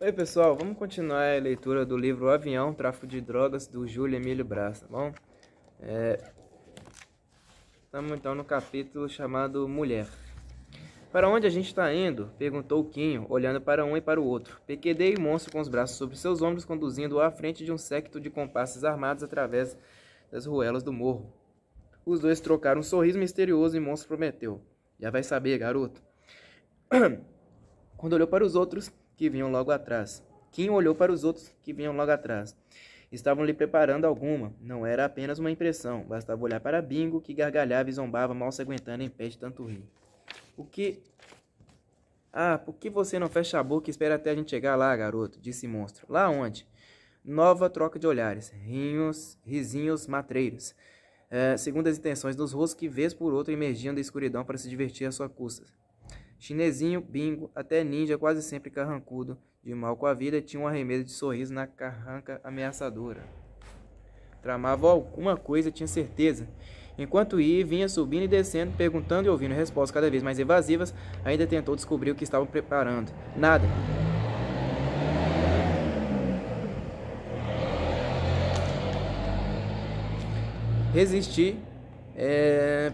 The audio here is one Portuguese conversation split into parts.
Oi, pessoal, vamos continuar a leitura do livro Avião, Tráfico de Drogas, do Júlio Emílio Brás, tá bom? É... Estamos então no capítulo chamado Mulher. Para onde a gente está indo? perguntou Quinho, olhando para um e para o outro. PQD e monstro com os braços sobre seus ombros, conduzindo-o à frente de um séquito de compasses armados através das ruelas do morro. Os dois trocaram um sorriso misterioso e Monstro prometeu: Já vai saber, garoto. Quando olhou para os outros, que vinham logo atrás. Kim olhou para os outros que vinham logo atrás. Estavam lhe preparando alguma, não era apenas uma impressão, bastava olhar para Bingo, que gargalhava e zombava, mal se aguentando em pé de tanto rir. O que. Ah, por que você não fecha a boca e espera até a gente chegar lá, garoto? disse Monstro. Lá onde? Nova troca de olhares, rinhos, risinhos matreiros. É, segundo as intenções dos rostos que, vez por outra, emergiam da escuridão para se divertir à sua custa. Chinesinho, bingo, até ninja, quase sempre carrancudo, de mal com a vida, tinha um arremedo de sorriso na carranca ameaçadora. Tramava alguma coisa, tinha certeza. Enquanto ia, vinha subindo e descendo, perguntando e ouvindo respostas cada vez mais evasivas, ainda tentou descobrir o que estavam preparando. Nada. Resistir. É...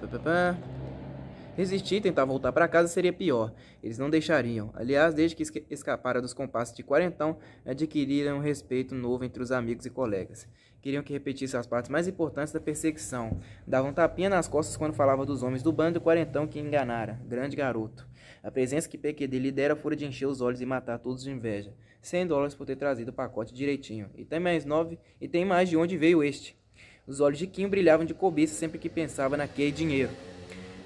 Resistir e tentar voltar para casa seria pior. Eles não deixariam. Aliás, desde que escapara dos compassos de quarentão, adquiriram um respeito novo entre os amigos e colegas. Queriam que repetisse as partes mais importantes da perseguição. Davam tapinha nas costas quando falava dos homens do bando e quarentão que enganara. Grande garoto. A presença que PQD lhe dera fora de encher os olhos e matar todos de inveja. 100 dólares por ter trazido o pacote direitinho. E tem mais nove, e tem mais de onde veio este. Os olhos de Kim brilhavam de cobiça sempre que pensava naquele dinheiro.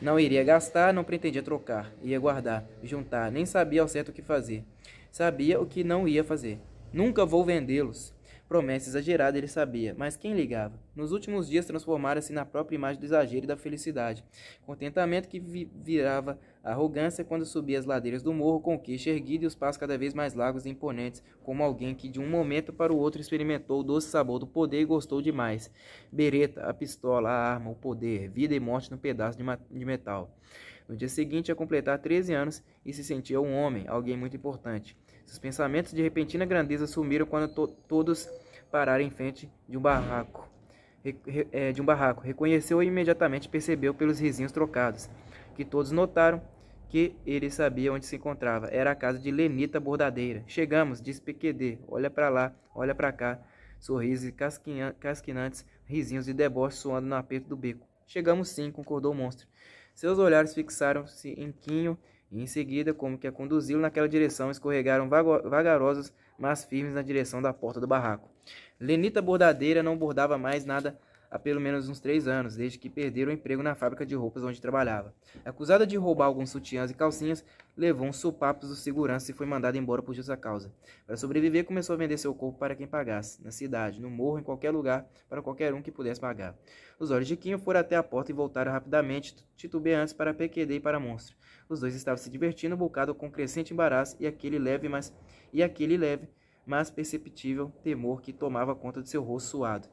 Não iria gastar, não pretendia trocar, ia guardar, juntar, nem sabia ao certo o que fazer. Sabia o que não ia fazer. Nunca vou vendê-los. Promessa exagerada ele sabia, mas quem ligava? Nos últimos dias transformara-se na própria imagem do exagero e da felicidade. Contentamento que vi virava arrogância quando subia as ladeiras do morro com o queixo erguido e os passos cada vez mais largos e imponentes, como alguém que de um momento para o outro experimentou o doce sabor do poder e gostou demais. Bereta, a pistola, a arma, o poder, vida e morte num pedaço de, de metal. No dia seguinte, a completar 13 anos, e se sentia um homem, alguém muito importante. Seus pensamentos de repentina grandeza sumiram quando to todos parar em frente de um barraco. É, de um barraco. Reconheceu e imediatamente percebeu pelos risinhos trocados, que todos notaram que ele sabia onde se encontrava. Era a casa de Lenita Bordadeira. Chegamos, disse PQD. Olha para lá, olha para cá. Sorrisos casquinantes, risinhos de deboche soando no aperto do beco. Chegamos sim, concordou o monstro. Seus olhares fixaram-se em Quinho e em seguida, como que a conduziu naquela direção, escorregaram vagarosos mas firmes na direção da porta do barraco. Lenita Bordadeira não bordava mais nada há pelo menos uns três anos, desde que perdera o emprego na fábrica de roupas onde trabalhava. Acusada de roubar alguns sutiãs e calcinhas, levou uns sopapos do segurança e foi mandada embora por justa causa. Para sobreviver, começou a vender seu corpo para quem pagasse, na cidade, no morro, em qualquer lugar, para qualquer um que pudesse pagar. Os olhos de Quinho foram até a porta e voltaram rapidamente, titubeantes, para PQD e para Monstro. Os dois estavam se divertindo bocado com crescente embaraço e aquele leve, mas e aquele leve, mas perceptível temor que tomava conta de seu rosto suado.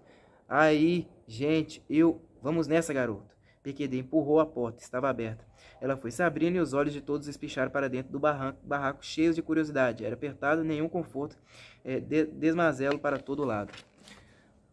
Aí, gente, eu. Vamos nessa, garoto. PQD empurrou a porta, estava aberta. Ela foi se abrindo e os olhos de todos espicharam para dentro do barranco, barraco cheios de curiosidade. Era apertado, nenhum conforto, é, de, desmazelo para todo lado.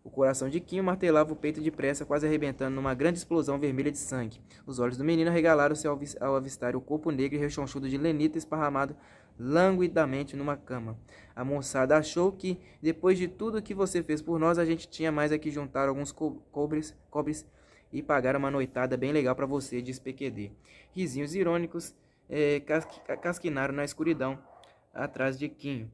O coração de Kim martelava o peito depressa, quase arrebentando numa grande explosão vermelha de sangue. Os olhos do menino regalaram-se ao avistar o corpo negro e rechonchudo de Lenita esparramado languidamente numa cama. A moçada achou que, depois de tudo que você fez por nós, a gente tinha mais a que juntar alguns co cobres, cobres e pagar uma noitada bem legal para você, disse PQD. Risinhos irônicos eh, casquinaram na escuridão atrás de Quinho.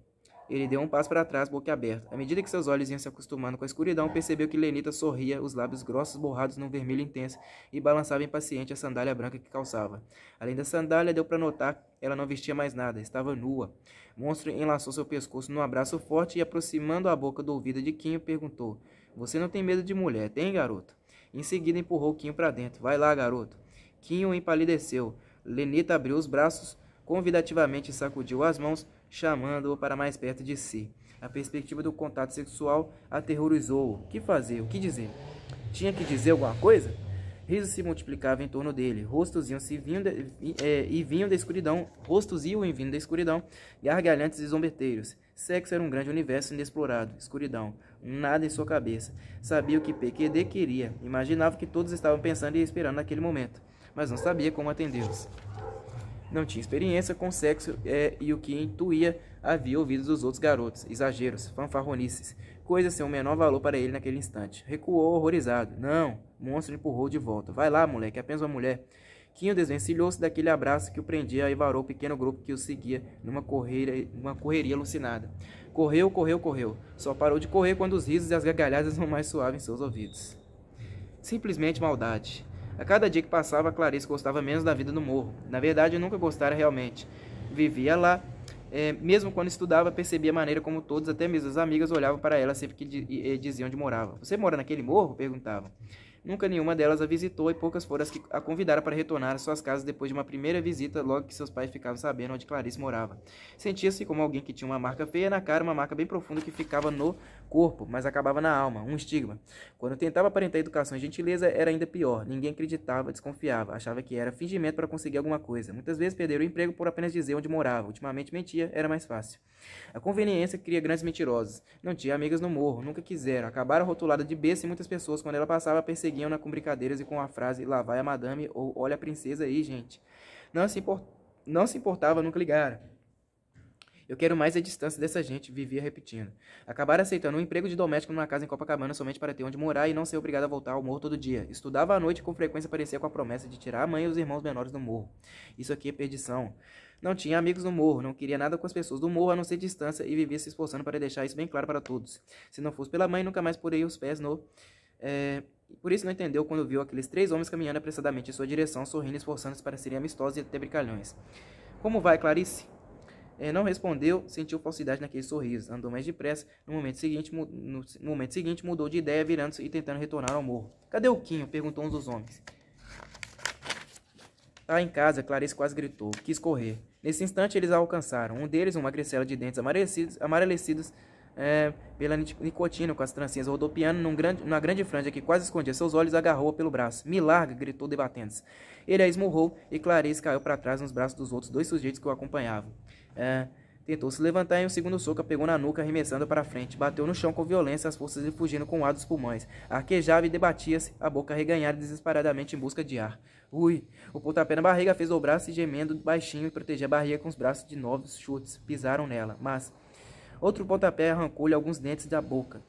Ele deu um passo para trás, boca aberta. À medida que seus olhos iam se acostumando com a escuridão, percebeu que Lenita sorria, os lábios grossos borrados num vermelho intenso, e balançava impaciente a sandália branca que calçava. Além da sandália, deu para notar ela não vestia mais nada, estava nua. Monstro enlaçou seu pescoço num abraço forte e, aproximando a boca do ouvido de Quinho, perguntou: Você não tem medo de mulher, tem, garoto? Em seguida, empurrou Quinho para dentro. Vai lá, garoto. Quinho empalideceu. Lenita abriu os braços convidativamente sacudiu as mãos, chamando-o para mais perto de si. A perspectiva do contato sexual aterrorizou-o. Que fazer? O que dizer? Tinha que dizer alguma coisa? Risos se multiplicavam em torno dele, rostos iam se é, e vinham da escuridão, rostos iam e vinham da escuridão, gargalhantes e zombeteiros. Sexo era um grande universo inexplorado, escuridão, nada em sua cabeça. Sabia o que PQD queria, imaginava que todos estavam pensando e esperando naquele momento, mas não sabia como atendê-los não tinha experiência com sexo é, e o que intuía havia ouvido dos outros garotos, exageros, fanfarronices, coisas sem o menor valor para ele naquele instante. Recuou horrorizado. Não, o monstro empurrou de volta. Vai lá, moleque, apenas uma mulher. Quinho desvencilhou-se daquele abraço que o prendia e varou o pequeno grupo que o seguia numa correria, numa correria alucinada. Correu, correu, correu. Só parou de correr quando os risos e as gargalhadas não mais soavam em seus ouvidos. Simplesmente maldade. A cada dia que passava, Clarice gostava menos da vida no morro. Na verdade, nunca gostara realmente. Vivia lá. É, mesmo quando estudava, percebia a maneira como todos, até mesmo as amigas, olhavam para ela sempre que diziam onde morava. Você mora naquele morro? Perguntavam. Nunca nenhuma delas a visitou e poucas foram as que a convidaram para retornar às suas casas depois de uma primeira visita, logo que seus pais ficavam sabendo onde Clarice morava. Sentia-se como alguém que tinha uma marca feia na cara, uma marca bem profunda que ficava no corpo, mas acabava na alma, um estigma. Quando tentava aparentar educação e gentileza, era ainda pior. Ninguém acreditava, desconfiava, achava que era fingimento para conseguir alguma coisa. Muitas vezes perderam o emprego por apenas dizer onde morava. Ultimamente mentia, era mais fácil. A conveniência cria grandes mentirosos. Não tinha amigas no morro, nunca quiseram. Acabaram rotulada de besta e muitas pessoas, quando ela passava, perseguiam seguiam-na com brincadeiras e com a frase lá vai a madame ou olha a princesa aí, gente. Não se, import... não se importava, nunca ligara. Eu quero mais a distância dessa gente, vivia repetindo. Acabar aceitando um emprego de doméstico numa casa em Copacabana somente para ter onde morar e não ser obrigado a voltar ao morro todo dia. Estudava à noite e com frequência parecia com a promessa de tirar a mãe e os irmãos menores do morro. Isso aqui é perdição. Não tinha amigos no morro, não queria nada com as pessoas do morro a não ser distância e vivia se esforçando para deixar isso bem claro para todos. Se não fosse pela mãe, nunca mais porei os pés no. É e por isso não entendeu quando viu aqueles três homens caminhando apressadamente em sua direção, sorrindo e esforçando-se para serem amistosos e até brincalhões. Como vai, Clarice? É, não respondeu, sentiu falsidade naquele sorriso, andou mais depressa, no momento seguinte, no momento seguinte mudou de ideia, virando-se e tentando retornar ao morro. Cadê o Quinho? perguntou um dos homens. Lá tá em casa, Clarice quase gritou, quis correr. Nesse instante, eles a alcançaram. Um deles, uma gracela de dentes amarelecidos, amarelecidos é, pela nicotina com as trancinhas rodopiando num grande, numa grande franja que quase escondia seus olhos, agarrou-a pelo braço. Me larga! gritou debatendo-se. Ele a esmurrou e Clarice caiu para trás nos braços dos outros dois sujeitos que o acompanhavam. É, tentou se levantar e um segundo soco a pegou na nuca, arremessando para frente. Bateu no chão com violência, as forças lhe fugindo com o ar dos pulmões. Arquejava e debatia-se, a boca reganhada desesperadamente em busca de ar. Ui! O pontapé na barriga fez dobrar-se gemendo baixinho e proteger a barriga com os braços de novos chutes. Pisaram nela, mas Outro pontapé arrancou-lhe alguns dentes da boca.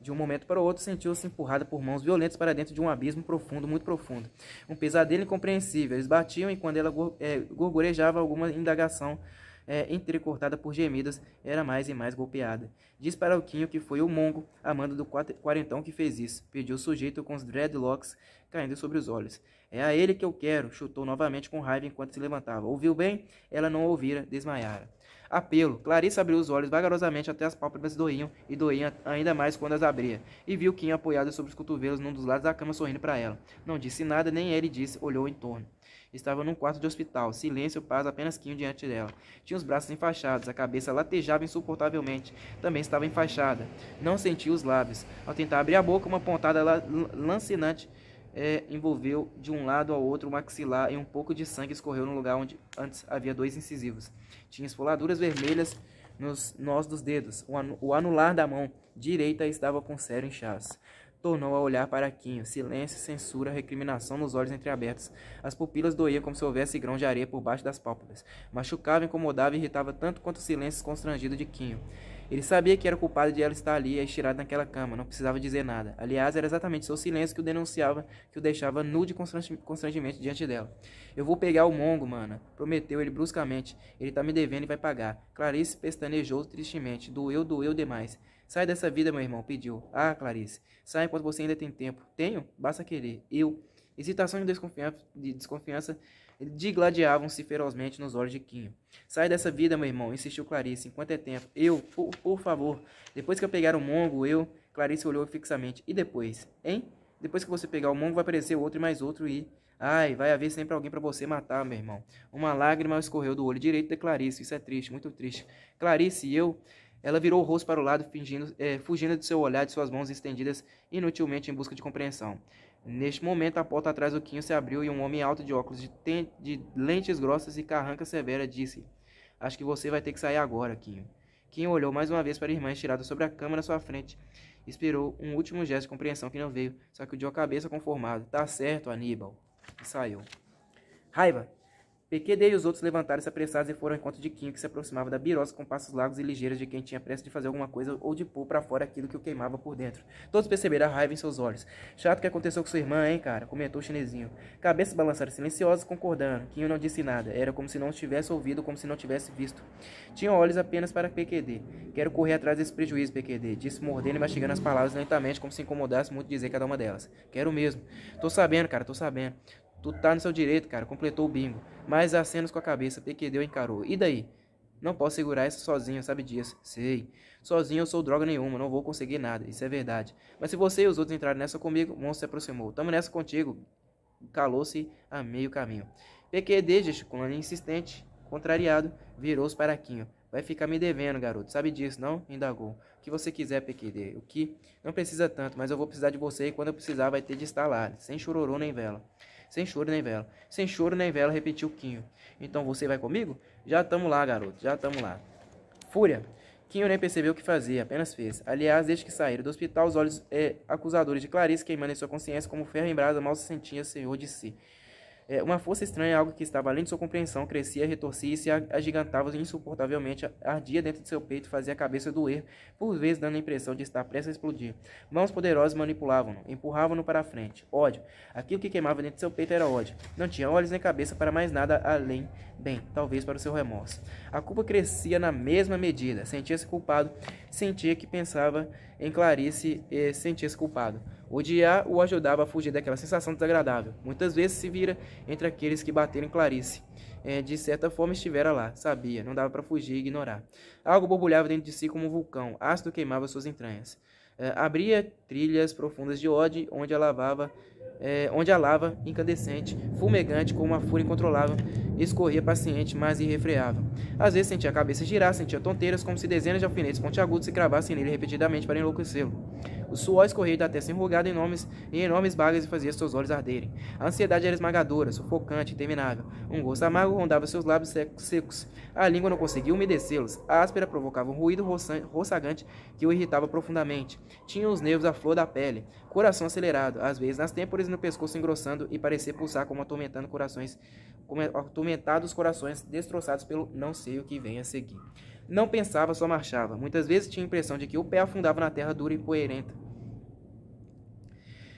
De um momento para o outro, sentiu-se empurrada por mãos violentas para dentro de um abismo profundo, muito profundo. Um pesadelo incompreensível. Eles batiam e quando ela eh, gorgorejava alguma indagação é, entrecortada por gemidas, era mais e mais golpeada. Diz para o Quinho que foi o Mongo, a manda do quarentão, que fez isso. Pediu o sujeito com os dreadlocks caindo sobre os olhos. É a ele que eu quero, chutou novamente com raiva enquanto se levantava. Ouviu bem? Ela não ouvira, desmaiara. Apelo. Clarice abriu os olhos vagarosamente até as pálpebras doíam e doíam ainda mais quando as abria, e viu Kim apoiada sobre os cotovelos num dos lados da cama sorrindo para ela. Não disse nada, nem ele disse, olhou em torno. Estava num quarto de hospital, silêncio, paz, apenas Kim diante dela. Tinha os braços enfaixados, a cabeça latejava insuportavelmente, também estava enfaixada. Não sentia os lábios. Ao tentar abrir a boca, uma pontada lancinante é, envolveu de um lado ao outro o maxilar e um pouco de sangue escorreu no lugar onde antes havia dois incisivos. Tinha esfoladuras vermelhas nos nós dos dedos. O, anular da mão direita estava com sério inchaço. Tornou a olhar para Quinho. Silêncio, censura, recriminação nos olhos entreabertos. As pupilas doíam como se houvesse grão de areia por baixo das pálpebras. Machucava, incomodava e irritava tanto quanto o silêncio constrangido de Quinho. Ele sabia que era culpado de ela estar ali, estirada naquela cama, não precisava dizer nada. Aliás, era exatamente seu silêncio que o denunciava, que o deixava nu de constrangimento diante dela. Eu vou pegar o mongo, mana, prometeu ele bruscamente. Ele tá me devendo e vai pagar. Clarice pestanejou tristemente. Doeu, doeu demais. Sai dessa vida, meu irmão, pediu. Ah, Clarice, sai enquanto você ainda tem tempo. Tenho? Basta querer. Eu. Hesitação e desconfiança, de desconfiança digladiavam-se ferozmente nos olhos de Quinho. Sai dessa vida, meu irmão, insistiu Clarice, enquanto é tempo. Eu, por, por favor. Depois que eu pegar o mongo, eu. Clarice olhou fixamente. E depois? Hein? Depois que você pegar o mongo, vai aparecer outro e mais outro e. Ai, vai haver sempre alguém para você matar, meu irmão. Uma lágrima escorreu do olho direito de Clarice. Isso é triste, muito triste. Clarice e eu. Ela virou o rosto para o lado, fingindo, é, fugindo de seu olhar de suas mãos estendidas inutilmente em busca de compreensão. Neste momento, a porta atrás do Quinho se abriu e um homem alto de óculos de, ten... de lentes grossas e carranca severa disse: Acho que você vai ter que sair agora, Quinho. Quinho olhou mais uma vez para a irmã estirada sobre a cama na sua frente. Esperou um último gesto de compreensão que não veio, sacudiu a cabeça conformado. Tá certo, Aníbal. E saiu. Raiva! PQD e os outros levantaram-se apressados e foram ao encontro de Quinho, que se aproximava da birosa com passos largos e ligeiros de quem tinha pressa de fazer alguma coisa ou de pôr para fora aquilo que o queimava por dentro. Todos perceberam a raiva em seus olhos. Chato que aconteceu com sua irmã, hein, cara? Comentou o chinesinho. Cabeças balançaram silenciosas, concordando. Quinho não disse nada. Era como se não tivesse ouvido, como se não tivesse visto. Tinha olhos apenas para PQD. Quero correr atrás desse prejuízo, PQD, disse mordendo e mastigando as palavras lentamente, como se incomodasse muito dizer cada uma delas. Quero mesmo. Tô sabendo, cara, tô sabendo. Tu tá no seu direito, cara. Completou o bingo. Mas acenas com a cabeça. PQD encarou. E daí? Não posso segurar isso sozinho, sabe disso? Sei. Sozinho eu sou droga nenhuma, não vou conseguir nada, isso é verdade. Mas se você e os outros entrarem nessa comigo, o monstro se aproximou. Tamo nessa contigo. Calou-se a meio caminho. PQD, gesticulando insistente, contrariado, virou-se para Quinho. Vai ficar me devendo, garoto. Sabe disso, não? Indagou. O que você quiser, PQD. O que? Não precisa tanto, mas eu vou precisar de você e quando eu precisar vai ter de estar lá, sem chororô nem vela. Sem choro nem vela. Sem choro nem vela, repetiu Quinho. Então você vai comigo? Já tamo lá, garoto, já tamo lá. Fúria. Quinho nem percebeu o que fazia, apenas fez. Aliás, desde que saíram do hospital, os olhos é, acusadores de Clarice queimando em sua consciência como ferro em brasa mal se sentia senhor de si. É, uma força estranha, é algo que estava além de sua compreensão, crescia, retorcia e se agigantava insuportavelmente, ardia dentro de seu peito e fazia a cabeça doer, por vezes dando a impressão de estar prestes a explodir. Mãos poderosas manipulavam-no, empurravam-no para a frente. Ódio. Aquilo que queimava dentro de seu peito era ódio. Não tinha olhos nem cabeça para mais nada além, bem, talvez para o seu remorso. A culpa crescia na mesma medida. Sentia-se culpado, sentia que pensava em Clarice e eh, sentia-se culpado. Odiar o ajudava a fugir daquela sensação desagradável. Muitas vezes se vira entre aqueles que bateram Clarice. É, de certa forma estivera lá, sabia, não dava para fugir e ignorar. Algo borbulhava dentro de si como um vulcão, ácido queimava suas entranhas. É, abria trilhas profundas de ódio onde a lavava, é, onde a lava, incandescente, fumegante, com uma fúria incontrolável, escorria paciente, mas irrefreável. Às vezes sentia a cabeça girar, sentia tonteiras, como se dezenas de alfinetes pontiagudos se cravassem nele repetidamente para enlouquecê-lo. O suor escorria da testa enrugada em, nomes, em enormes bagas e fazia seus olhos arderem. A ansiedade era esmagadora, sufocante, interminável. Um gosto amargo rondava seus lábios secos. A língua não conseguia umedecê-los. A áspera provocava um ruído roçagante que o irritava profundamente. Tinha os nervos à flor da pele, coração acelerado, às vezes nas têmporas e no pescoço engrossando e parecer pulsar como atormentando corações, como é, atormentados corações destroçados pelo não sei o que vem a seguir. Não pensava, só marchava. Muitas vezes tinha a impressão de que o pé afundava na terra dura e poeirenta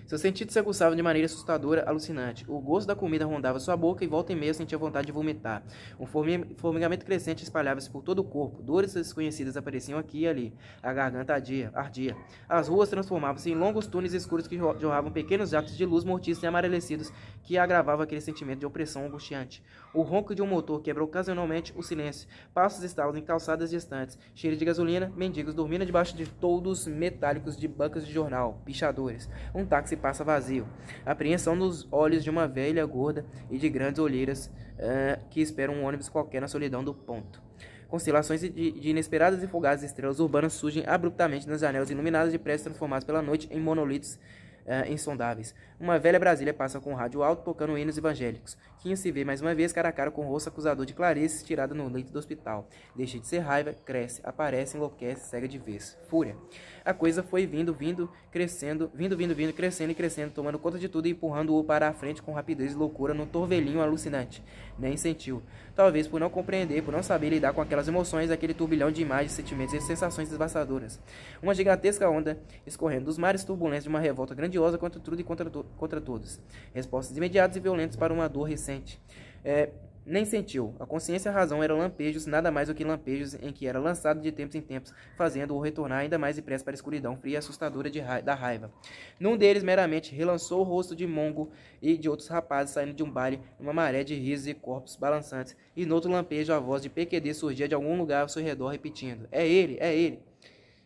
seus sentidos se aguçavam de maneira assustadora, alucinante. O gosto da comida rondava sua boca e volta e meia sentia vontade de vomitar. Um formigamento crescente espalhava-se por todo o corpo. Dores desconhecidas apareciam aqui e ali. A garganta ardia. ardia. As ruas transformavam-se em longos túneis escuros que jorravam pequenos jatos de luz mortíssimos e amarelecidos que agravavam aquele sentimento de opressão angustiante. O ronco de um motor quebra ocasionalmente o silêncio. Passos estavam em calçadas distantes. Cheiro de gasolina, mendigos dormindo debaixo de toldos metálicos de bancas de jornal, pichadores. Um táxi passa vazio. A apreensão dos olhos de uma velha gorda e de grandes olheiras uh, que esperam um ônibus qualquer na solidão do ponto. Constelações de, de inesperadas e fugazes estrelas urbanas surgem abruptamente nas janelas iluminadas de prédios transformados pela noite em monolitos uh, insondáveis. Uma velha Brasília passa com rádio alto tocando hinos evangélicos. Quinho se vê mais uma vez cara a cara com o rosto acusador de Clarice tirada no leito do hospital. Deixa de ser raiva, cresce, aparece, enlouquece, cega de vez. Fúria. A coisa foi vindo, vindo, crescendo, vindo, vindo, vindo, crescendo e crescendo, tomando conta de tudo e empurrando-o para a frente com rapidez e loucura num torvelinho alucinante. Nem sentiu talvez por não compreender, por não saber lidar com aquelas emoções, aquele turbilhão de imagens, sentimentos e sensações devastadoras. Uma gigantesca onda escorrendo dos mares turbulentos de uma revolta grandiosa contra tudo e contra, to contra todos. Respostas imediatas e violentas para uma dor recente. É, nem sentiu. A consciência e a razão eram lampejos, nada mais do que lampejos em que era lançado de tempos em tempos, fazendo-o retornar ainda mais depressa para a escuridão fria e assustadora ra da raiva. Num deles, meramente, relançou o rosto de Mongo e de outros rapazes saindo de um baile, numa maré de risos e corpos balançantes, e noutro lampejo a voz de PQD surgia de algum lugar ao seu redor, repetindo: É ele, é ele.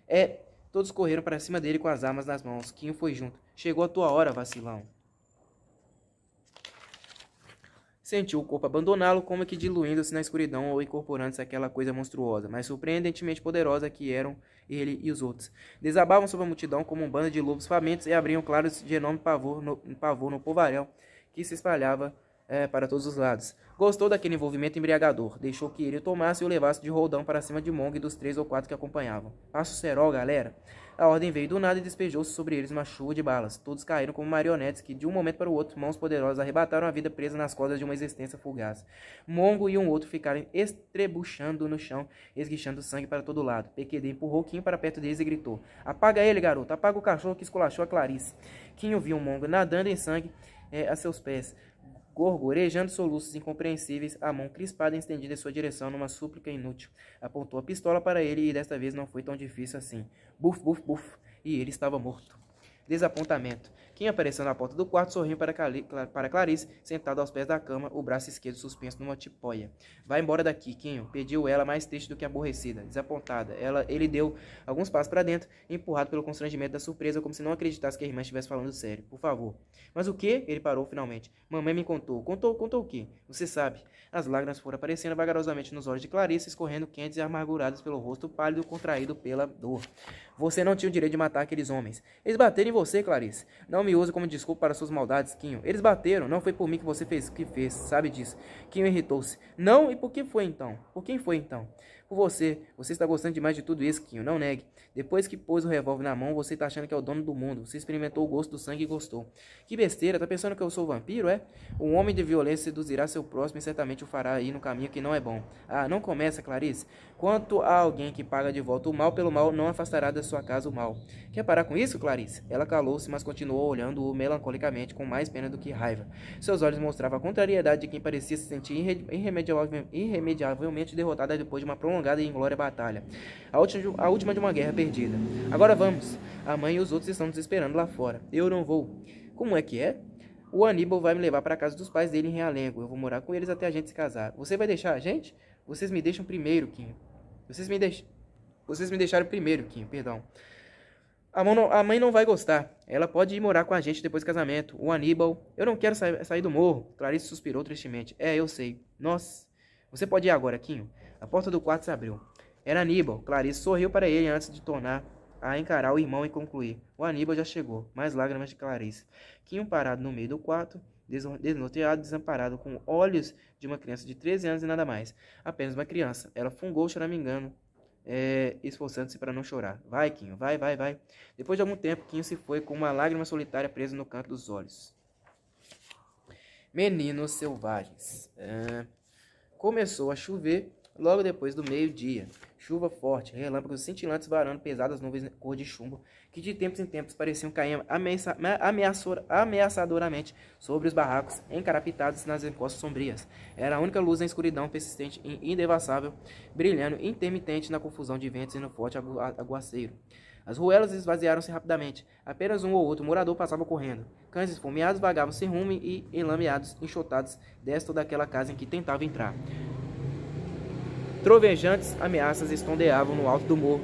É. Todos correram para cima dele com as armas nas mãos. Quinho foi junto. Chegou a tua hora, vacilão. Sentiu o corpo abandoná-lo, como que diluindo-se na escuridão ou incorporando-se àquela coisa monstruosa, mas surpreendentemente poderosa que eram ele e os outros. Desabavam sobre a multidão como um bando de lobos famintos e abriam claros de enorme pavor no, pavor no povaréu que se espalhava é, para todos os lados. Gostou daquele envolvimento embriagador, deixou que ele o tomasse e o levasse de roldão para cima de Mong e dos três ou quatro que acompanhavam. Passo o cerol, galera! A ordem veio do nada e despejou-se sobre eles uma chuva de balas. Todos caíram como marionetes que, de um momento para o outro, mãos poderosas arrebataram a vida presa nas cordas de uma existência fugaz. Mongo e um outro ficaram estrebuchando no chão, esguichando sangue para todo lado. PQD empurrou Kim para perto deles e gritou: Apaga ele, garoto! Apaga o cachorro que esculachou a Clarice. Kim viu Mongo nadando em sangue é, a seus pés gorgorejando soluços incompreensíveis, a mão crispada estendida em sua direção numa súplica inútil. Apontou a pistola para ele e desta vez não foi tão difícil assim. Buf, buf, buf. E ele estava morto. Desapontamento. Quem apareceu na porta do quarto sorriu para, Cali, para Clarice, sentada aos pés da cama, o braço esquerdo suspenso numa tipóia. Vai embora daqui, Quinho, pediu ela, mais triste do que aborrecida, desapontada. Ela, ele deu alguns passos para dentro, empurrado pelo constrangimento da surpresa, como se não acreditasse que a irmã estivesse falando sério. Por favor. Mas o que? Ele parou finalmente. Mamãe me contou. Contou, contou o quê? Você sabe. As lágrimas foram aparecendo vagarosamente nos olhos de Clarice, escorrendo quentes e amarguradas pelo rosto pálido contraído pela dor. Você não tinha o direito de matar aqueles homens. Eles bateram em você, Clarice. Não me usa como desculpa para suas maldades, Quinho. Eles bateram, não foi por mim que você fez o que fez, sabe disso. Quinho irritou-se. Não, e por que foi então? Por quem foi então? Por você. Você está gostando demais de tudo isso, Quinho, não negue. Depois que pôs o revólver na mão, você está achando que é o dono do mundo. Você experimentou o gosto do sangue e gostou. Que besteira, tá pensando que eu sou vampiro, é? Um homem de violência seduzirá seu próximo e certamente o fará ir no caminho que não é bom. Ah, não começa, Clarice. Quanto a alguém que paga de volta o mal pelo mal, não afastará da sua casa o mal. Quer parar com isso, Clarice? Ela calou-se, mas continuou olhando-o melancolicamente, com mais pena do que raiva. Seus olhos mostravam a contrariedade de quem parecia se sentir irremediavelmente, derrotada depois de uma prolongada e inglória batalha. A última, a última de uma guerra perdida. Agora vamos. A mãe e os outros estão nos esperando lá fora. Eu não vou. Como é que é? O Aníbal vai me levar para a casa dos pais dele em Realengo. Eu vou morar com eles até a gente se casar. Você vai deixar a gente? Vocês me deixam primeiro, Kim. Vocês me, deix... Vocês me deixaram primeiro, Kim, perdão. A, não... a, mãe não vai gostar. Ela pode ir morar com a gente depois do casamento. O Aníbal. Eu não quero sa... sair do morro. Clarice suspirou tristemente. É, eu sei. Nós. Você pode ir agora, Quinho. A porta do quarto se abriu. Era Aníbal. Clarice sorriu para ele antes de tornar a encarar o irmão e concluir. O Aníbal já chegou. Mais lágrimas de Clarice. Quinho parado no meio do quarto desnorteado, desamparado, com olhos de uma criança de 13 anos e nada mais. Apenas uma criança. Ela fungou me é, esforçando-se para não chorar. Vai, Quinho, vai, vai, vai. Depois de algum tempo, Quinho se foi com uma lágrima solitária presa no canto dos olhos. Meninos Selvagens. É, começou a chover logo depois do meio-dia. Chuva forte, relâmpagos cintilantes varando pesadas nuvens cor de chumbo, que de tempos em tempos pareciam cair ameaçadoramente sobre os barracos, encarapitados nas encostas sombrias. Era a única luz na escuridão persistente e indevassável, brilhando intermitente na confusão de ventos e no forte agu aguaceiro. As ruelas esvaziaram-se rapidamente. Apenas um ou outro morador passava correndo. Cães esfomeados vagavam sem rumo e, enlameados, enxotados, desta ou daquela casa em que tentava entrar. Trovejantes ameaças estondeavam no alto do morro,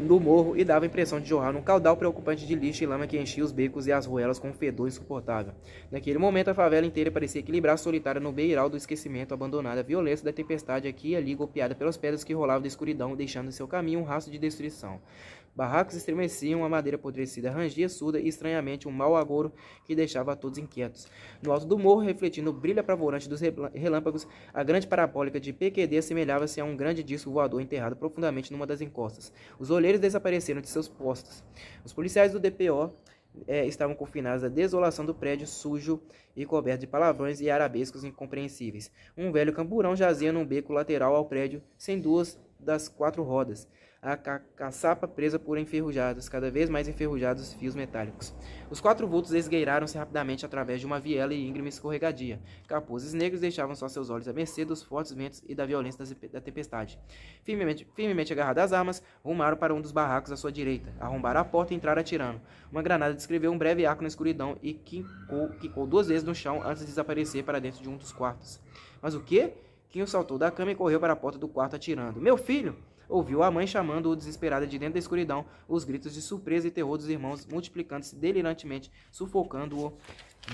do morro e davam a impressão de jorrar num caudal preocupante de lixo e lama que enchia os becos e as ruelas com um fedor insuportável. Naquele momento, a favela inteira parecia equilibrar solitária no beiral do esquecimento, abandonada à violência da tempestade aqui e ali, golpeada pelas pedras que rolavam da escuridão, deixando em seu caminho um rastro de destruição. Barracos estremeciam, a madeira apodrecida rangia surda e estranhamente um mau agouro que deixava todos inquietos. No alto do morro, refletindo o brilho apavorante dos relâmpagos, a grande parabólica de PQD assemelhava-se a um grande disco voador enterrado profundamente numa das encostas. Os olheiros desapareceram de seus postos. Os policiais do DPO é, estavam confinados à desolação do prédio sujo e coberto de palavrões e arabescos incompreensíveis. Um velho camburão jazia num beco lateral ao prédio, sem duas das quatro rodas a caçapa presa por enferrujados, cada vez mais enferrujados fios metálicos. Os quatro vultos esgueiraram-se rapidamente através de uma viela e íngreme escorregadia. Capuzes negros deixavam só seus olhos à mercê dos fortes ventos e da violência da tempestade. Firmemente, firmemente agarradas às armas, rumaram para um dos barracos à sua direita, arrombaram a porta e entraram atirando. Uma granada descreveu um breve arco na escuridão e quicou, quicou duas vezes no chão antes de desaparecer para dentro de um dos quartos. Mas o quê? Quinho saltou da cama e correu para a porta do quarto atirando. Meu filho! ouviu a mãe chamando-o desesperada de dentro da escuridão, os gritos de surpresa e terror dos irmãos multiplicando-se delirantemente, sufocando-o,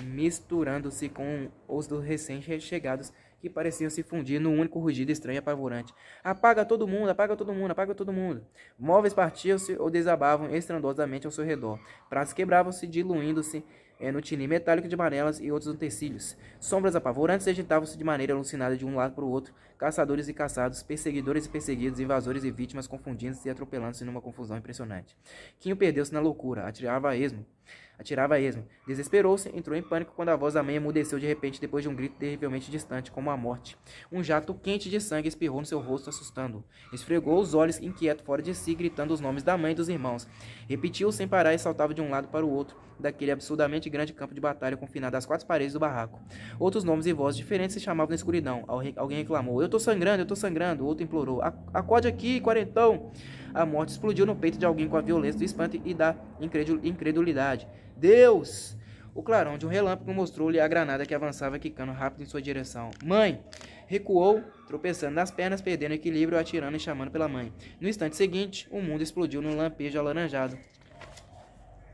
misturando-se com os dos recém-chegados que pareciam se fundir num único rugido estranho e apavorante. Apaga todo mundo, apaga todo mundo, apaga todo mundo. Móveis partiam-se ou desabavam estrondosamente ao seu redor. Pratos quebravam-se, diluindo-se é, no tilim metálico de amarelas e outros utensílios. Sombras apavorantes agitavam-se de maneira alucinada de um lado para o outro, caçadores e caçados, perseguidores e perseguidos, invasores e vítimas confundindo-se e atropelando-se numa confusão impressionante. Quinho perdeu-se na loucura, atirava a esmo. Atirava a esmo. Desesperou-se, entrou em pânico quando a voz da mãe emudeceu de repente depois de um grito terrivelmente distante, como a morte. Um jato quente de sangue espirrou no seu rosto, assustando-o. Esfregou os olhos, inquieto, fora de si, gritando os nomes da mãe e dos irmãos. Repetiu sem parar e saltava de um lado para o outro, daquele absurdamente grande campo de batalha confinado às quatro paredes do barraco. Outros nomes e vozes diferentes se chamavam na escuridão. Alguém reclamou: Eu tô sangrando, eu tô sangrando. Outro implorou: Acorde aqui, quarentão. A morte explodiu no peito de alguém com a violência do espanto e da incredulidade. Deus! O clarão de um relâmpago mostrou-lhe a granada que avançava quicando rápido em sua direção. Mãe! Recuou, tropeçando nas pernas, perdendo equilíbrio, atirando e chamando pela mãe. No instante seguinte, o mundo explodiu num lampejo alaranjado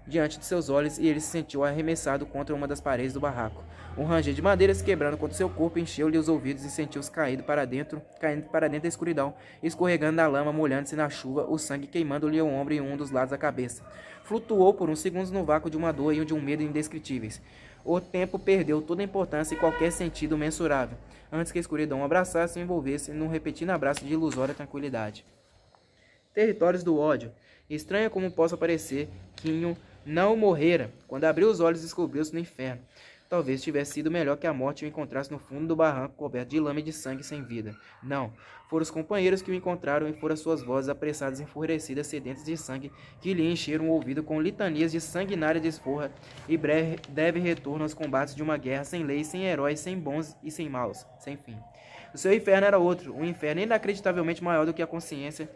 diante de seus olhos e ele se sentiu arremessado contra uma das paredes do barraco. Um ranger de madeira se quebrando contra seu corpo encheu-lhe os ouvidos e sentiu-os caindo para dentro, caindo para dentro da escuridão, escorregando na lama, molhando-se na chuva, o sangue queimando-lhe o ombro e um dos lados da cabeça. Flutuou por uns segundos no vácuo de uma dor e de um medo indescritíveis. O tempo perdeu toda a importância e qualquer sentido mensurável, antes que a escuridão abraçasse e envolvesse num repetido abraço de ilusória tranquilidade. Territórios do ódio. Estranha como possa parecer, Quinho não morrera. Quando abriu os olhos, descobriu-se no inferno. Talvez tivesse sido melhor que a morte o encontrasse no fundo do barranco coberto de lama e de sangue sem vida. Não, foram os companheiros que o encontraram e foram as suas vozes apressadas, enfurecidas, sedentas de sangue, que lhe encheram o ouvido com litanias de sanguinária desforra e breve, deve retorno aos combates de uma guerra sem lei, sem heróis, sem bons e sem maus, sem fim. O seu inferno era outro, um inferno inacreditavelmente maior do que a consciência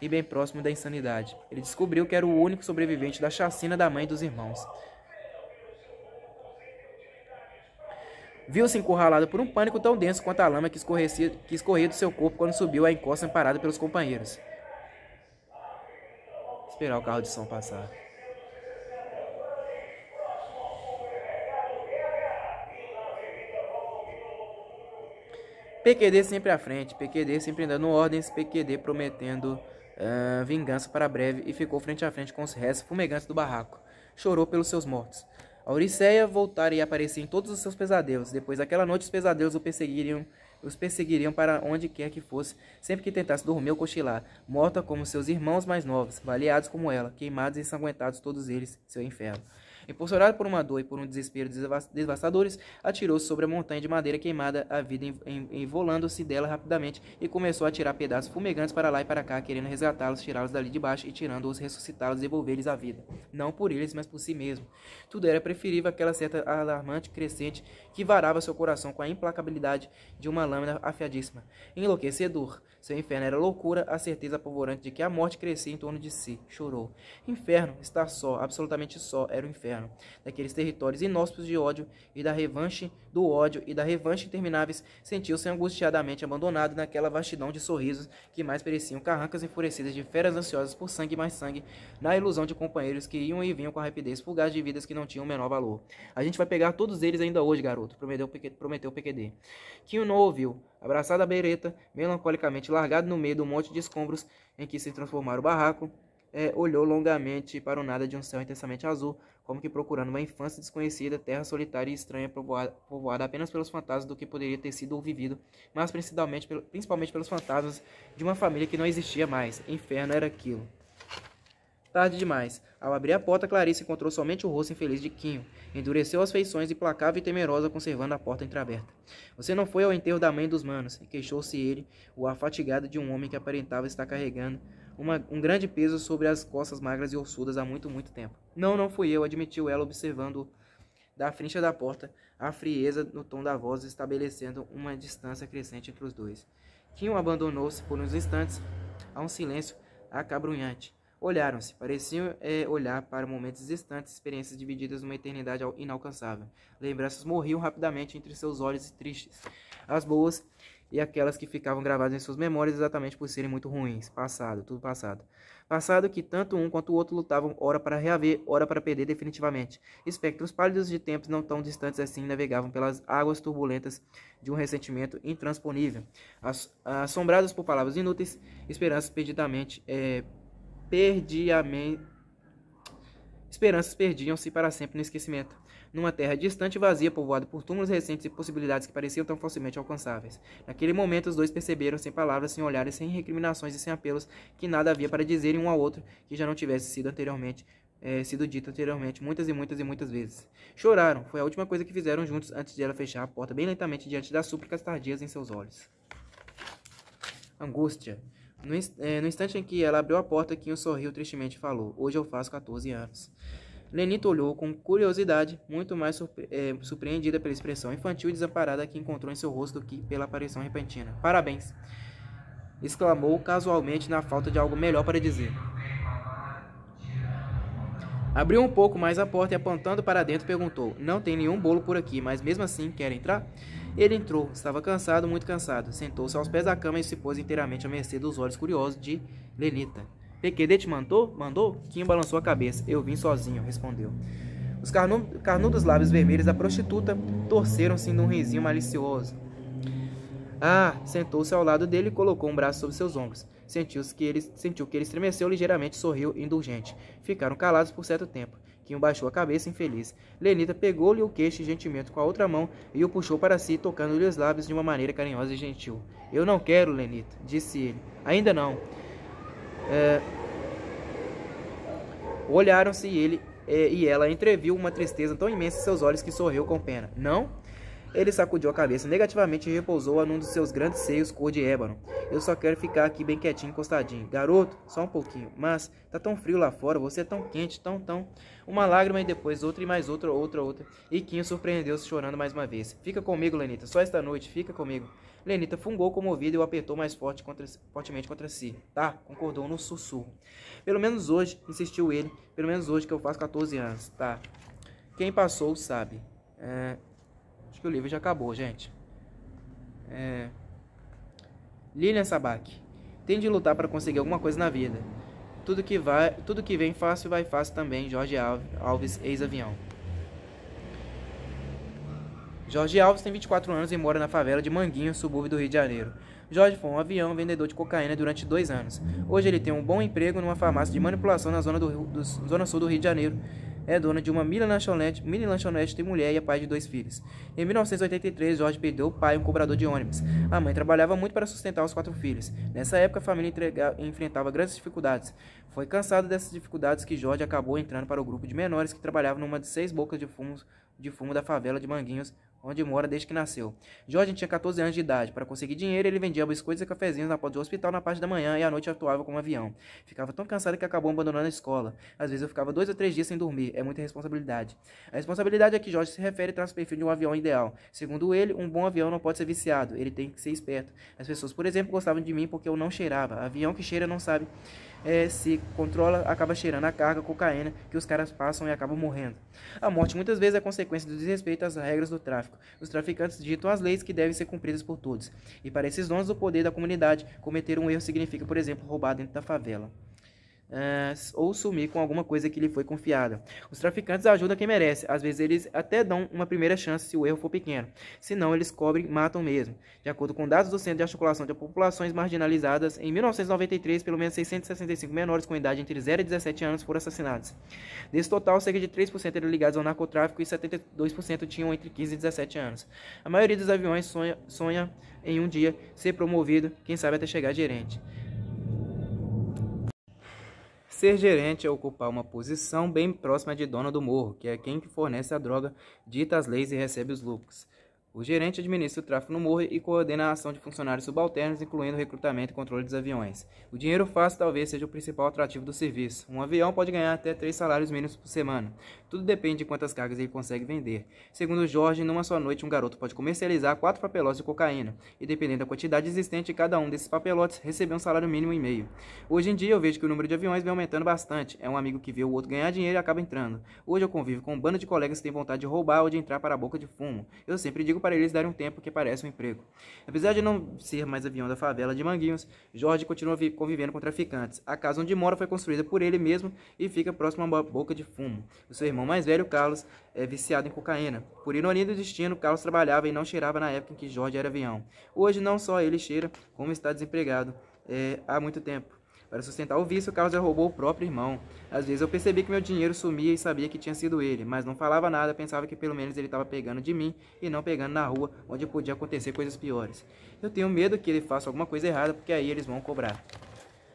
e bem próximo da insanidade. Ele descobriu que era o único sobrevivente da chacina da mãe dos irmãos. Viu-se encurralado por um pânico tão denso quanto a lama que escorria, que escorria do seu corpo quando subiu a encosta amparada pelos companheiros. Esperar o carro de som passar. PQD sempre à frente, PQD sempre dando ordens, PQD prometendo uh, vingança para breve e ficou frente a frente com os restos fumegantes do barraco. Chorou pelos seus mortos. A Odisseia voltara e aparecia em todos os seus pesadelos. Depois daquela noite, os pesadelos o perseguiriam, os perseguiriam para onde quer que fosse, sempre que tentasse dormir ou cochilar. Morta como seus irmãos mais novos, baleados como ela, queimados e ensanguentados todos eles, seu inferno. Impulsionado por uma dor e por um desespero devastadores, atirou-se sobre a montanha de madeira queimada, a vida envolando-se dela rapidamente e começou a tirar pedaços fumegantes para lá e para cá, querendo resgatá-los, tirá-los dali de baixo e tirando-os, ressuscitá-los e devolver-lhes a vida. Não por eles, mas por si mesmo. Tudo era preferível àquela certa alarmante crescente que varava seu coração com a implacabilidade de uma lâmina afiadíssima. Enlouquecedor. Seu inferno era loucura, a certeza apavorante de que a morte crescia em torno de si. Chorou. Inferno, estar só, absolutamente só, era o inferno daqueles territórios inóspitos de ódio e da revanche do ódio e da revanche intermináveis, sentiu-se angustiadamente abandonado naquela vastidão de sorrisos que mais pareciam carrancas enfurecidas de feras ansiosas por sangue e mais sangue, na ilusão de companheiros que iam e vinham com a rapidez fugaz de vidas que não tinham o menor valor. A gente vai pegar todos eles ainda hoje, garoto, prometeu, prometeu o PQD. Quinho não ouviu, abraçado à beireta, melancolicamente largado no meio do monte de escombros em que se transformara o barraco, é, olhou longamente para o nada de um céu intensamente azul, como que procurando uma infância desconhecida, terra solitária e estranha, povoada, povoada apenas pelos fantasmas do que poderia ter sido ou vivido, mas principalmente, pelo, principalmente pelos fantasmas de uma família que não existia mais. Inferno era aquilo. Tarde demais. Ao abrir a porta, Clarice encontrou somente o rosto infeliz de Quinho. Endureceu as feições, implacável e temerosa, conservando a porta entreaberta. Você não foi ao enterro da mãe dos manos, queixou-se ele, o afatigado de um homem que aparentava estar carregando uma, um grande peso sobre as costas magras e ossudas há muito, muito tempo. Não, não fui eu, admitiu ela, observando da frente da porta a frieza no tom da voz, estabelecendo uma distância crescente entre os dois. Kim abandonou-se por uns instantes a um silêncio acabrunhante. Olharam-se, pareciam é, olhar para momentos distantes, experiências divididas numa eternidade inalcançável. Lembranças morriam rapidamente entre seus olhos tristes. As boas e aquelas que ficavam gravadas em suas memórias exatamente por serem muito ruins, passado, tudo passado. Passado que tanto um quanto o outro lutavam ora para reaver, ora para perder definitivamente. Espectros pálidos de tempos não tão distantes assim navegavam pelas águas turbulentas de um ressentimento intransponível. assombrados por palavras inúteis, esperanças perdidamente, é, esperanças perdiam-se para sempre no esquecimento numa terra distante e vazia, povoada por túmulos recentes e possibilidades que pareciam tão facilmente alcançáveis. Naquele momento, os dois perceberam, sem palavras, sem olhares, sem recriminações e sem apelos, que nada havia para dizer um ao outro que já não tivesse sido anteriormente é, sido dito anteriormente muitas e muitas e muitas vezes. Choraram, foi a última coisa que fizeram juntos antes de ela fechar a porta bem lentamente diante das súplicas tardias em seus olhos. Angústia. No, eh, instante em que ela abriu a porta, Kim sorriu tristemente e falou: Hoje eu faço 14 anos. Lenita olhou com curiosidade, muito mais surpre é, surpreendida pela expressão infantil e desamparada que encontrou em seu rosto do que pela aparição repentina. Parabéns! exclamou casualmente na falta de algo melhor para dizer. Abriu um pouco mais a porta e apontando para dentro perguntou: Não tem nenhum bolo por aqui, mas mesmo assim quer entrar? Ele entrou, estava cansado, muito cansado. Sentou-se aos pés da cama e se pôs inteiramente à mercê dos olhos curiosos de Lenita. PQD te mandou? Mandou? Kim balançou a cabeça. Eu vim sozinho, respondeu. Os carnudos lábios vermelhos da prostituta torceram-se num risinho malicioso. Ah! Sentou-se ao lado dele e colocou um braço sobre seus ombros. Sentiu -se que ele, sentiu que ele estremeceu ligeiramente, e sorriu indulgente. Ficaram calados por certo tempo. Kim baixou a cabeça infeliz. Lenita pegou-lhe o queixo gentilmente com a outra mão e o puxou para si, tocando-lhe os lábios de uma maneira carinhosa e gentil. Eu não quero, Lenita, disse ele. Ainda não. É, Olharam-se ele é, e ela entreviu uma tristeza tão imensa em seus olhos que sorriu com pena. Não? Ele sacudiu a cabeça negativamente e repousou-a num dos seus grandes seios cor de ébano. Eu só quero ficar aqui bem quietinho, encostadinho. Garoto, só um pouquinho. Mas tá tão frio lá fora, você é tão quente, tão, tão. Uma lágrima e depois outra e mais outra, outra, outra. E Kim surpreendeu-se chorando mais uma vez. Fica comigo, Lenita, só esta noite, fica comigo. Lenita fungou comovida e o apertou mais forte contra, fortemente contra si. Tá? Concordou no sussurro. Pelo menos hoje, insistiu ele. Pelo menos hoje que eu faço 14 anos. Tá? Quem passou sabe. É... Acho que o livro já acabou, gente. É... Lilian Sabak. Tem de lutar para conseguir alguma coisa na vida. Tudo que, vai, tudo que vem fácil vai fácil também, Jorge Alves, ex-avião. Jorge Alves tem 24 anos e mora na favela de Manguinho, subúrbio do Rio de Janeiro. Jorge foi um avião vendedor de cocaína durante dois anos. Hoje ele tem um bom emprego numa farmácia de manipulação na zona, do, do zona sul do Rio de Janeiro. É dono de uma mini lanchonete, mini lanchonete tem mulher e é pai de dois filhos. Em 1983, Jorge perdeu o pai, um cobrador de ônibus. A mãe trabalhava muito para sustentar os quatro filhos. Nessa época, a família entrega, enfrentava grandes dificuldades. Foi cansado dessas dificuldades que Jorge acabou entrando para o grupo de menores que trabalhavam numa de seis bocas de fumo, de fumo da favela de Manguinhos, onde mora desde que nasceu. Jorge tinha 14 anos de idade. Para conseguir dinheiro, ele vendia biscoitos e cafezinhos na porta do hospital na parte da manhã e à noite atuava como um avião. Ficava tão cansado que acabou abandonando a escola. Às vezes eu ficava dois ou três dias sem dormir. É muita responsabilidade. A responsabilidade a é que Jorge se refere traz o perfil de um avião ideal. Segundo ele, um bom avião não pode ser viciado. Ele tem que ser esperto. As pessoas, por exemplo, gostavam de mim porque eu não cheirava. Avião que cheira não sabe é, se controla, acaba cheirando a carga cocaína que os caras passam e acabam morrendo. A morte muitas vezes é consequência do desrespeito às regras do tráfico. Os traficantes ditam as leis que devem ser cumpridas por todos. E para esses donos do poder da comunidade, cometer um erro significa, por exemplo, roubar dentro da favela é, ou sumir com alguma coisa que lhe foi confiada. Os traficantes ajudam quem merece, às vezes eles até dão uma primeira chance se o erro for pequeno, se não eles cobrem matam mesmo. De acordo com dados do Centro de Articulação de Populações Marginalizadas, em 1993, pelo menos 665 menores com idade entre 0 e 17 anos foram assassinados. Desse total, cerca de 3% eram ligados ao narcotráfico e 72% tinham entre 15 e 17 anos. A maioria dos aviões sonha, sonha em um dia ser promovido, quem sabe até chegar gerente. Ser gerente é ocupar uma posição bem próxima de dono do morro, que é quem que fornece a droga, dita as leis e recebe os lucros. O gerente administra o tráfego no Morro e coordena a ação de funcionários subalternos, incluindo recrutamento e controle dos aviões. O dinheiro fácil talvez seja o principal atrativo do serviço. Um avião pode ganhar até três salários mínimos por semana. Tudo depende de quantas cargas ele consegue vender. Segundo Jorge, numa só noite um garoto pode comercializar quatro papelotes de cocaína, e dependendo da quantidade existente, cada um desses papelotes recebe um salário mínimo e meio. Hoje em dia eu vejo que o número de aviões vem aumentando bastante. É um amigo que vê o outro ganhar dinheiro e acaba entrando. Hoje eu convivo com um bando de colegas que têm vontade de roubar ou de entrar para a boca de fumo. Eu sempre digo emprego para eles darem um tempo que parece um emprego. Apesar de não ser mais avião da favela de Manguinhos, Jorge continua convivendo com traficantes. A casa onde mora foi construída por ele mesmo e fica próximo a uma boca de fumo. O seu irmão mais velho, Carlos, é viciado em cocaína. Por ironia do destino, Carlos trabalhava e não cheirava na época em que Jorge era avião. Hoje não só ele cheira, como está desempregado é, há muito tempo. Para sustentar o vício, Carlos já roubou o próprio irmão. Às vezes eu percebi que meu dinheiro sumia e sabia que tinha sido ele, mas não falava nada, pensava que pelo menos ele estava pegando de mim e não pegando na rua, onde podia acontecer coisas piores. Eu tenho medo que ele faça alguma coisa errada, porque aí eles vão cobrar.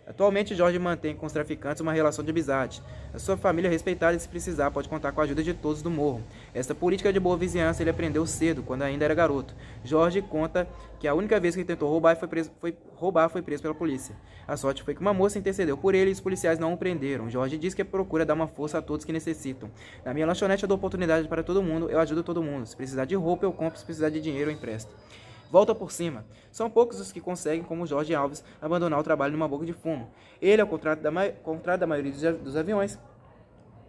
Atualmente, Jorge mantém com os traficantes uma relação de amizade. A sua família é respeitada e, se precisar, pode contar com a ajuda de todos do morro. Essa política de boa vizinhança ele aprendeu cedo, quando ainda era garoto. Jorge conta que a única vez que ele tentou roubar foi preso, foi, roubar foi preso pela polícia. A sorte foi que uma moça intercedeu por ele e os policiais não o prenderam. Jorge diz que é procura dar uma força a todos que necessitam. Na minha lanchonete eu dou oportunidade para todo mundo, eu ajudo todo mundo. Se precisar de roupa, eu compro, se precisar de dinheiro, eu empresto volta por cima. São poucos os que conseguem, como Jorge Alves, abandonar o trabalho numa boca de fumo. Ele, ao contrário da, ma contrário da maioria dos aviões,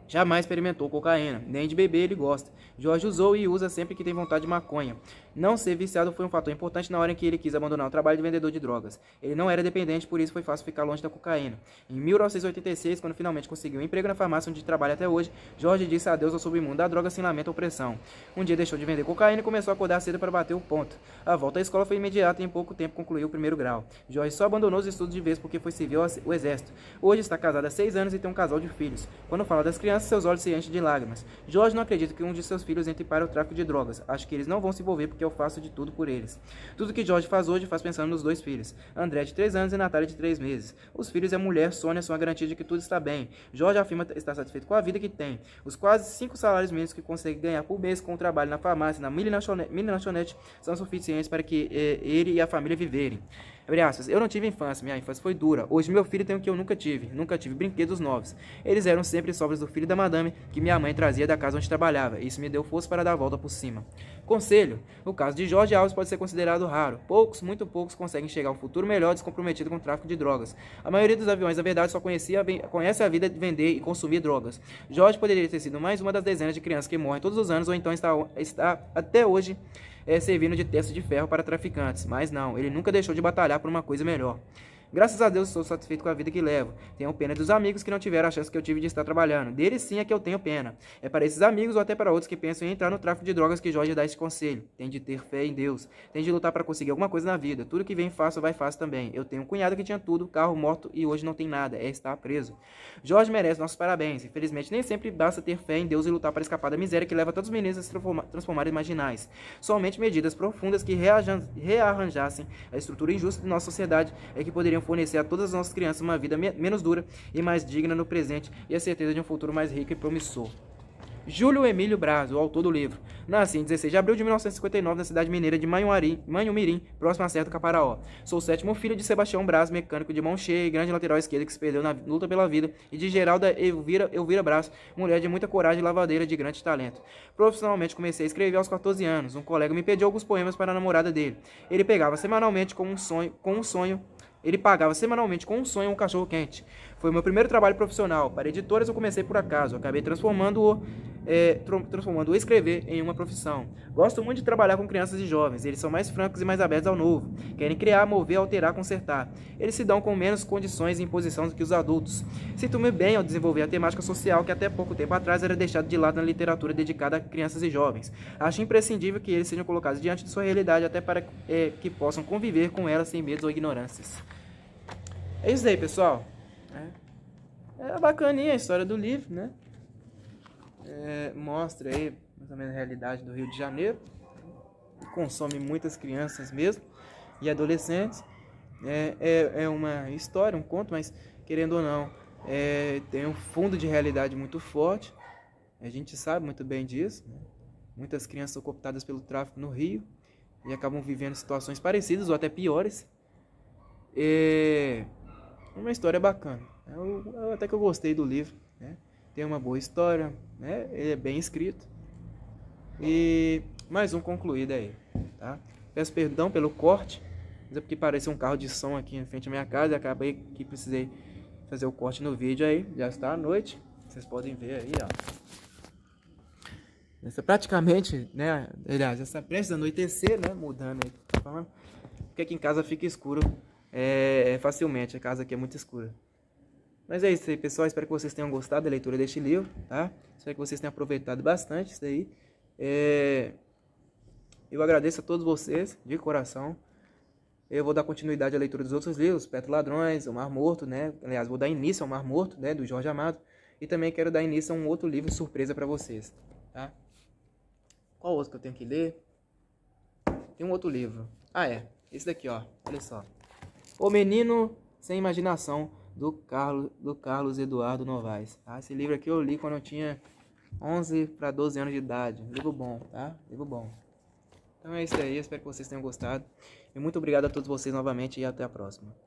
Jamais experimentou cocaína, nem de beber ele gosta. Jorge usou e usa sempre que tem vontade de maconha. Não ser viciado foi um fator importante na hora em que ele quis abandonar o trabalho de vendedor de drogas. Ele não era dependente, por isso foi fácil ficar longe da cocaína. Em 1986, quando finalmente conseguiu um emprego na farmácia onde trabalha até hoje, Jorge disse adeus ao submundo da droga sem lamento ou pressão. Um dia deixou de vender cocaína e começou a acordar cedo para bater o ponto. A volta à escola foi imediata e em pouco tempo concluiu o primeiro grau. Jorge só abandonou os estudos de vez porque foi civil ao exército. Hoje está casado há seis anos e tem um casal de filhos. Quando fala das crianças, criança, seus olhos se enchem de lágrimas. Jorge não acredita que um de seus filhos entre para o tráfico de drogas. Acho que eles não vão se envolver porque eu faço de tudo por eles. Tudo que Jorge faz hoje faz pensando nos dois filhos, André de 3 anos e Natália de 3 meses. Os filhos e a mulher, Sônia, são a garantia de que tudo está bem. Jorge afirma estar satisfeito com a vida que tem. Os quase 5 salários mínimos que consegue ganhar por mês com o trabalho na farmácia, na mini lanchonete, são suficientes para que eh, ele e a família viverem. Eu não tive infância, minha infância foi dura. Hoje meu filho tem o que eu nunca tive. Nunca tive brinquedos novos. Eles eram sempre sobras do filho querida madame que minha mãe trazia da casa onde trabalhava, e isso me deu força para dar a volta por cima. Conselho: o caso de Jorge Alves pode ser considerado raro. Poucos, muito poucos, conseguem chegar a um futuro melhor descomprometido com o tráfico de drogas. A maioria dos aviões, na verdade, só conhecia, conhece a vida de vender e consumir drogas. Jorge poderia ter sido mais uma das dezenas de crianças que morrem todos os anos ou então está, está até hoje é, servindo de teste de ferro para traficantes. Mas não, ele nunca deixou de batalhar por uma coisa melhor. Graças a Deus sou satisfeito com a vida que levo. Tenho pena dos amigos que não tiveram a chance que eu tive de estar trabalhando. Deles sim é que eu tenho pena. É para esses amigos ou até para outros que pensam em entrar no tráfico de drogas que Jorge dá esse conselho. Tem de ter fé em Deus. Tem de lutar para conseguir alguma coisa na vida. Tudo que vem fácil vai fácil também. Eu tenho um cunhado que tinha tudo, carro, morto e hoje não tem nada. É estar preso. Jorge merece nossos parabéns. Infelizmente nem sempre basta ter fé em Deus e lutar para escapar da miséria que leva todos os meninos a se transformar, transformarem em marginais. Somente medidas profundas que rearranjassem a estrutura injusta de nossa sociedade é que poderiam fornecer a todas as nossas crianças uma vida me menos dura e mais digna no presente e a certeza de um futuro mais rico e promissor. Júlio Emílio Braz, o autor do livro. Nasci em 16 de abril de 1959 na cidade mineira de Manhumirim, próximo a Certo Caparaó. Sou o sétimo filho de Sebastião Braz, mecânico de mão cheia e grande lateral esquerda que se perdeu na luta pela vida, e de Geralda Elvira, Elvira Braz, mulher de muita coragem e lavadeira de grande talento. Profissionalmente comecei a escrever aos 14 anos. Um colega me pediu alguns poemas para a namorada dele. Ele pegava semanalmente com um sonho, com um sonho ele pagava semanalmente com um sonho um cachorro quente. Foi meu primeiro trabalho profissional. Para editoras eu comecei por acaso. Acabei transformando-o é, transformando escrever em uma profissão. Gosto muito de trabalhar com crianças e jovens. Eles são mais francos e mais abertos ao novo. Querem criar, mover, alterar, consertar. Eles se dão com menos condições e imposição do que os adultos. Sinto-me bem ao desenvolver a temática social que até pouco tempo atrás era deixada de lado na literatura dedicada a crianças e jovens. Acho imprescindível que eles sejam colocados diante de sua realidade até para é, que possam conviver com ela sem medos ou ignorâncias. É isso aí, pessoal. É, é bacaninha a história do livro, né? É, mostra aí mais ou menos a realidade do Rio de Janeiro. Consome muitas crianças mesmo e adolescentes. É, é, é uma história, um conto, mas querendo ou não, é, tem um fundo de realidade muito forte. A gente sabe muito bem disso. Né? Muitas crianças são cooptadas pelo tráfico no Rio e acabam vivendo situações parecidas ou até piores. É, é uma história bacana. Eu, eu, até que eu gostei do livro, né? Tem uma boa história, né? Ele é bem escrito. E mais um concluído aí, tá? Peço perdão pelo corte, mas é porque parece um carro de som aqui em frente à minha casa e acabei que precisei fazer o corte no vídeo aí. Já está à noite, vocês podem ver aí, ó. Essa praticamente, né? Aliás, essa prestes a anoitecer, né? Mudando aí, tá falando. Porque aqui em casa fica escuro é, é, facilmente. A casa aqui é muito escura. Mas é isso aí, pessoal. Espero que vocês tenham gostado da leitura deste livro, tá? Espero que vocês tenham aproveitado bastante isso aí. É... Eu agradeço a todos vocês, de coração. Eu vou dar continuidade à leitura dos outros livros, Petro Ladrões, O Mar Morto, né? Aliás, vou dar início ao Mar Morto, né? Do Jorge Amado. E também quero dar início a um outro livro surpresa para vocês, tá? Qual outro que eu tenho que ler? Tem um outro livro. Ah, é. Esse daqui, ó. Olha só. O Menino Sem Imaginação, do Carlos, do Carlos Eduardo Novaes. Tá? Esse livro aqui eu li quando eu tinha 11 para 12 anos de idade. Livro bom, tá? Livro bom. Então é isso aí, espero que vocês tenham gostado. E muito obrigado a todos vocês novamente e até a próxima.